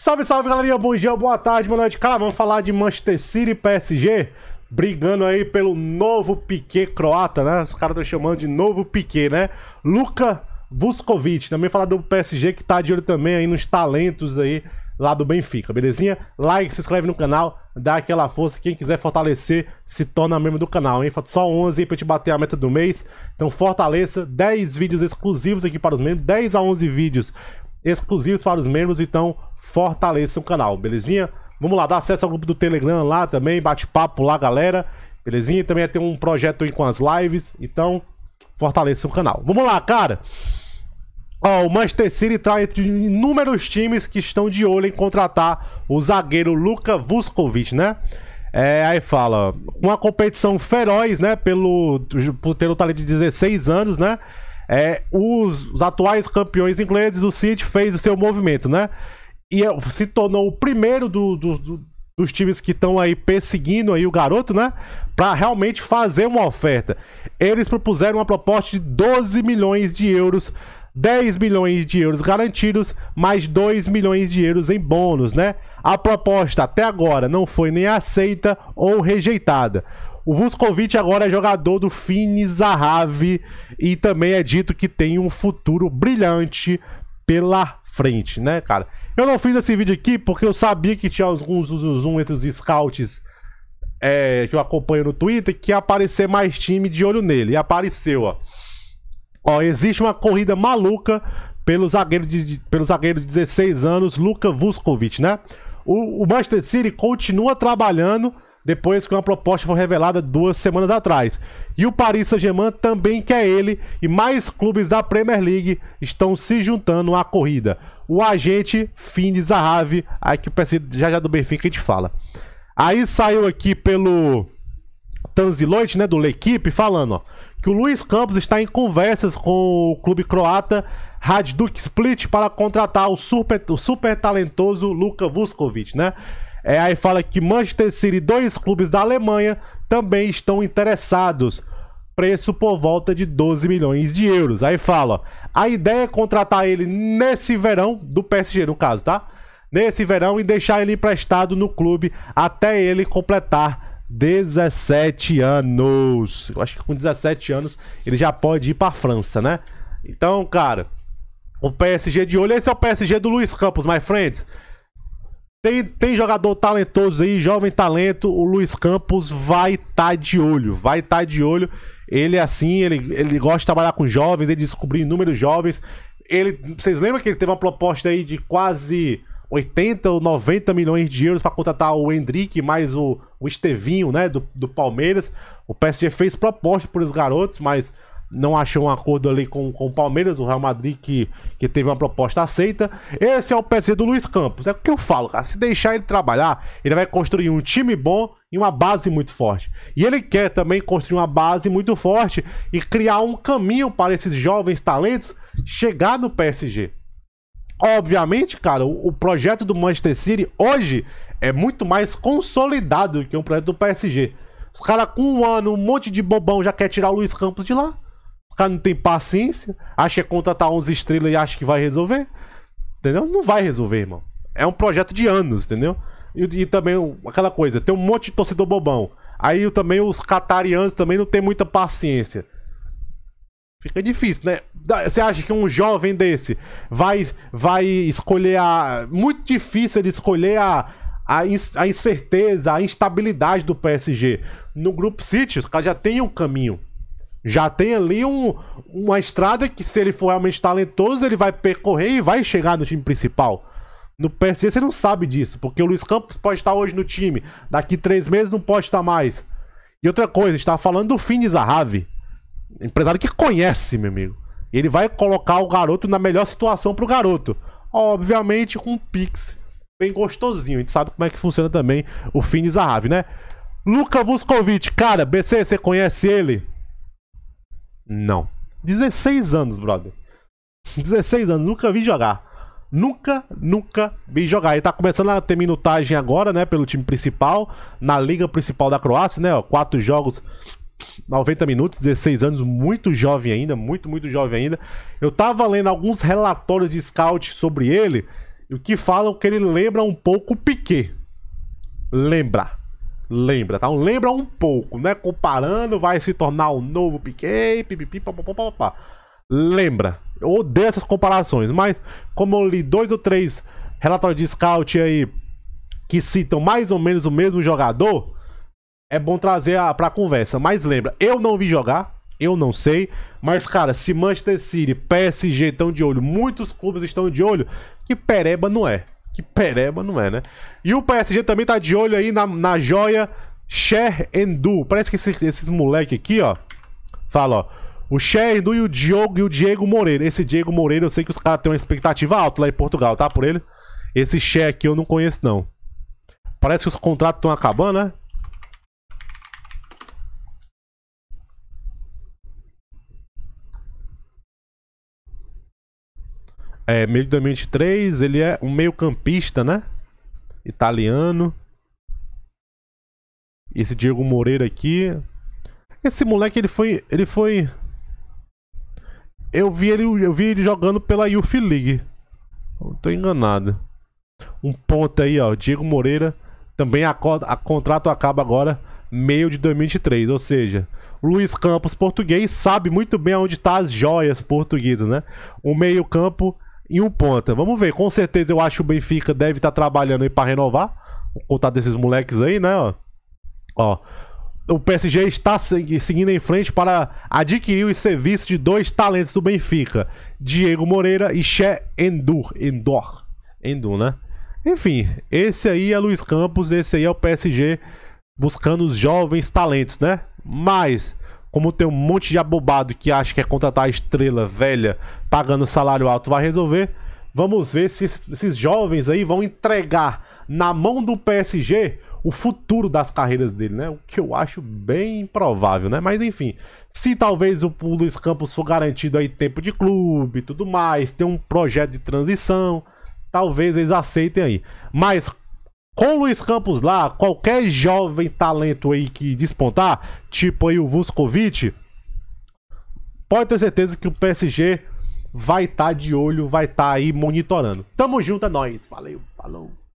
Salve, salve, galerinha. Bom dia, boa tarde, boa noite. Cara, vamos falar de Manchester City e PSG brigando aí pelo novo Piquet croata, né? Os caras estão chamando de novo Piquet, né? Luka Vuskovic. Também falar do PSG que tá de olho também aí nos talentos aí lá do Benfica, belezinha? Like, se inscreve no canal, dá aquela força. Quem quiser fortalecer, se torna membro do canal, hein? Falta só 11 aí pra te bater a meta do mês. Então fortaleça, 10 vídeos exclusivos aqui para os membros, 10 a 11 vídeos exclusivos para os membros. Então fortaleça o canal, belezinha? Vamos lá, dá acesso ao grupo do Telegram lá também, bate papo lá, galera. Belezinha? Também tem um projeto aí com as lives, então fortaleça o canal. Vamos lá, cara. Ó, o Manchester City traz entre inúmeros times que estão de olho em contratar o zagueiro Luka Vuskovic, né? É, aí fala, uma competição feroz, né, pelo, o talento de 16 anos, né? É, os, os, atuais campeões ingleses, o City fez o seu movimento, né? e é, se tornou o primeiro do, do, do, dos times que estão aí perseguindo aí o garoto, né? Para realmente fazer uma oferta. Eles propuseram uma proposta de 12 milhões de euros, 10 milhões de euros garantidos, mais 2 milhões de euros em bônus, né? A proposta até agora não foi nem aceita ou rejeitada. O Vuskovic agora é jogador do Finizahav e também é dito que tem um futuro brilhante pela frente, né, cara? Eu não fiz esse vídeo aqui porque eu sabia que tinha alguns zoom entre os scouts é, que eu acompanho no Twitter que ia aparecer mais time de olho nele. E apareceu, ó. Ó, existe uma corrida maluca pelo zagueiro de, pelo zagueiro de 16 anos, Luka Vuskovic, né? O, o Manchester City continua trabalhando depois que uma proposta foi revelada duas semanas atrás. E o Paris Saint-Germain também quer ele e mais clubes da Premier League estão se juntando à corrida o agente de Zahavi, aí que o PC já já do Benfica a gente fala. Aí saiu aqui pelo Tanziloit, né, do L'Equipe, falando ó, que o Luiz Campos está em conversas com o clube croata Hajduk Split para contratar o super, o super talentoso Luka Vuskovic, né? É, aí fala que Manchester City e dois clubes da Alemanha também estão interessados preço por volta de 12 milhões de euros. Aí fala, a ideia é contratar ele nesse verão, do PSG no caso, tá? Nesse verão e deixar ele emprestado no clube até ele completar 17 anos. Eu acho que com 17 anos ele já pode ir para a França, né? Então, cara, o PSG de olho, esse é o PSG do Luiz Campos, my friends. Tem, tem jogador talentoso aí, jovem talento. O Luiz Campos vai estar tá de olho, vai estar tá de olho. Ele é assim, ele, ele gosta de trabalhar com jovens, ele descobriu inúmeros jovens. Ele, vocês lembram que ele teve uma proposta aí de quase 80 ou 90 milhões de euros para contratar o Hendrick mais o, o Estevinho, né, do, do Palmeiras. O PSG fez proposta para os garotos, mas não achou um acordo ali com, com o Palmeiras, o Real Madrid que, que teve uma proposta aceita. Esse é o PC do Luiz Campos. É o que eu falo, cara. Se deixar ele trabalhar, ele vai construir um time bom e uma base muito forte. E ele quer também construir uma base muito forte e criar um caminho para esses jovens talentos chegar no PSG. Obviamente, cara, o, o projeto do Manchester City hoje é muito mais consolidado que o um projeto do PSG. Os caras com um ano, um monte de bobão já quer tirar o Luiz Campos de lá cara tá não tem paciência, acha que é contratar tá 11 estrelas e acha que vai resolver. Entendeu? Não vai resolver, irmão. É um projeto de anos, entendeu? E, e também aquela coisa, tem um monte de torcedor bobão. Aí também os catarianos também não tem muita paciência. Fica difícil, né? Você acha que um jovem desse vai, vai escolher a. Muito difícil ele escolher a, a, a incerteza, a instabilidade do PSG. No grupo City, os caras já tem um caminho. Já tem ali um, uma estrada que, se ele for realmente talentoso, ele vai percorrer e vai chegar no time principal. No PSG você não sabe disso, porque o Luiz Campos pode estar hoje no time, daqui três meses não pode estar mais. E outra coisa, está falando do Fini Zahavi, empresário que conhece, meu amigo. Ele vai colocar o garoto na melhor situação para o garoto. Obviamente com um pix bem gostosinho. A gente sabe como é que funciona também o Fini Zahavi, né? Luca Vuskovic, cara, BC, você conhece ele? Não. 16 anos, brother. 16 anos, nunca vi jogar. Nunca, nunca vi jogar. Ele tá começando a ter minutagem agora, né? Pelo time principal, na liga principal da Croácia, né? Ó, quatro jogos, 90 minutos, 16 anos, muito jovem ainda, muito, muito jovem ainda. Eu tava lendo alguns relatórios de scout sobre ele, e o que falam que ele lembra um pouco o Piquet. Lembra. Lembra, tá? lembra um pouco, né? Comparando, vai se tornar o um novo Piquet, pipipi, papapá. Lembra. Eu odeio essas comparações, mas como eu li dois ou três relatórios de scout aí que citam mais ou menos o mesmo jogador, é bom trazer a, pra conversa. Mas lembra, eu não vi jogar, eu não sei. Mas, cara, se Manchester City, PSG estão de olho, muitos clubes estão de olho, que Pereba não é. Que pereba não é, né? E o PSG também tá de olho aí na, na joia Cher Endu. Parece que esses, moleque aqui, ó. Fala, ó. O Cher Endu e o Diogo e o Diego Moreira. Esse Diego Moreira, eu sei que os caras têm uma expectativa alta lá em Portugal, tá? Por ele. Esse Cher aqui eu não conheço, não. Parece que os contratos estão acabando, né? é, meio de 2023, ele é um meio-campista, né? Italiano. Esse Diego Moreira aqui. Esse moleque, ele foi. Ele foi. Eu vi ele, eu vi ele jogando pela Youth League. Não tô enganado. Um ponto aí, ó. Diego Moreira. Também a, a contrato acaba agora meio de 2023, ou seja, Luiz Campos português sabe muito bem onde tá as joias portuguesas, né? O meio-campo e um ponta. Vamos ver, com certeza eu acho que o Benfica deve estar tá trabalhando aí para renovar. o contato desses moleques aí, né? Ó. ó. O PSG está seguindo em frente para adquirir os serviços de dois talentos do Benfica: Diego Moreira e Che Endur. Endor. Endur, né? Enfim, esse aí é Luiz Campos, esse aí é o PSG buscando os jovens talentos, né? Mas como tem um monte de abobado que acha que é contratar a estrela velha pagando salário alto vai resolver, vamos ver se esses jovens aí vão entregar na mão do PSG o futuro das carreiras dele, né? O que eu acho bem improvável, né? Mas enfim, se talvez o Luiz Campos for garantido aí tempo de clube e tudo mais, ter um projeto de transição, talvez eles aceitem aí. Mas com o Luiz Campos lá, qualquer jovem talento aí que despontar, tipo aí o Vuskovic, pode ter certeza que o PSG vai estar tá de olho, vai estar tá aí monitorando. Tamo junto, é nóis. Valeu, falou.